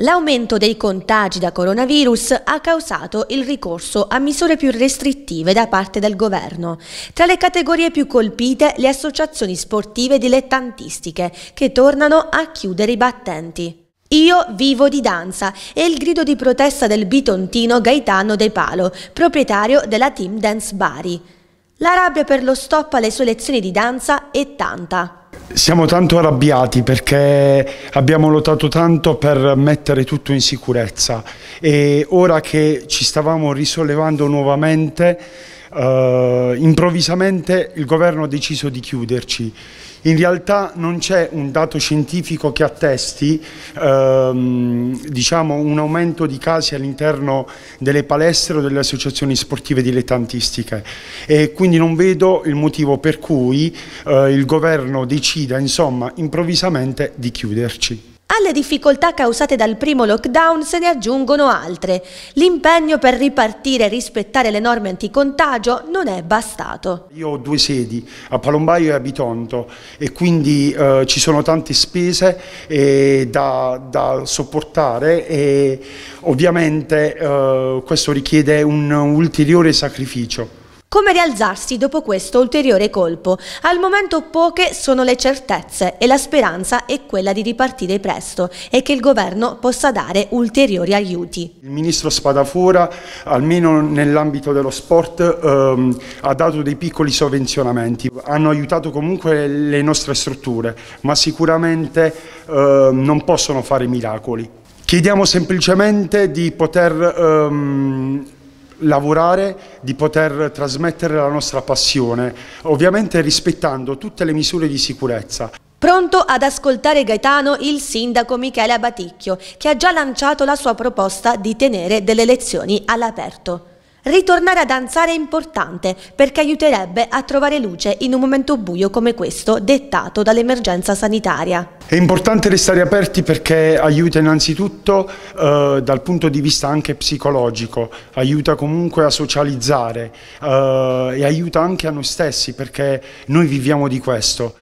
L'aumento dei contagi da coronavirus ha causato il ricorso a misure più restrittive da parte del governo. Tra le categorie più colpite le associazioni sportive dilettantistiche che tornano a chiudere i battenti. Io vivo di danza e il grido di protesta del bitontino Gaetano De Palo, proprietario della Team Dance Bari. La rabbia per lo stop alle sue lezioni di danza è tanta. Siamo tanto arrabbiati perché abbiamo lottato tanto per mettere tutto in sicurezza e ora che ci stavamo risollevando nuovamente eh, improvvisamente il governo ha deciso di chiuderci. In realtà non c'è un dato scientifico che attesti ehm, diciamo, un aumento di casi all'interno delle palestre o delle associazioni sportive dilettantistiche e quindi non vedo il motivo per cui eh, il governo decida insomma, improvvisamente di chiuderci. Alle difficoltà causate dal primo lockdown se ne aggiungono altre. L'impegno per ripartire e rispettare le norme anticontagio non è bastato. Io ho due sedi, a Palombaio e a Bitonto, e quindi eh, ci sono tante spese eh, da, da, sopportare e ovviamente eh, questo richiede un ulteriore sacrificio come rialzarsi dopo questo ulteriore colpo. Al momento poche sono le certezze e la speranza è quella di ripartire presto e che il governo possa dare ulteriori aiuti. Il ministro Spadafora, almeno nell'ambito dello sport, ehm, ha dato dei piccoli sovvenzionamenti, hanno aiutato comunque le nostre strutture, ma sicuramente ehm, non possono fare miracoli. Chiediamo semplicemente di poter ehm, lavorare, di poter trasmettere la nostra passione, ovviamente rispettando tutte le misure di sicurezza. Pronto ad ascoltare Gaetano il sindaco Michele Abaticchio, che ha già lanciato la sua proposta di tenere delle lezioni all'aperto. Ritornare a danzare è importante perché aiuterebbe a trovare luce in un momento buio come questo dettato dall'emergenza sanitaria. È importante restare aperti perché aiuta innanzitutto eh, dal punto di vista anche psicologico, aiuta comunque a socializzare eh, e aiuta anche a noi stessi perché noi viviamo di questo.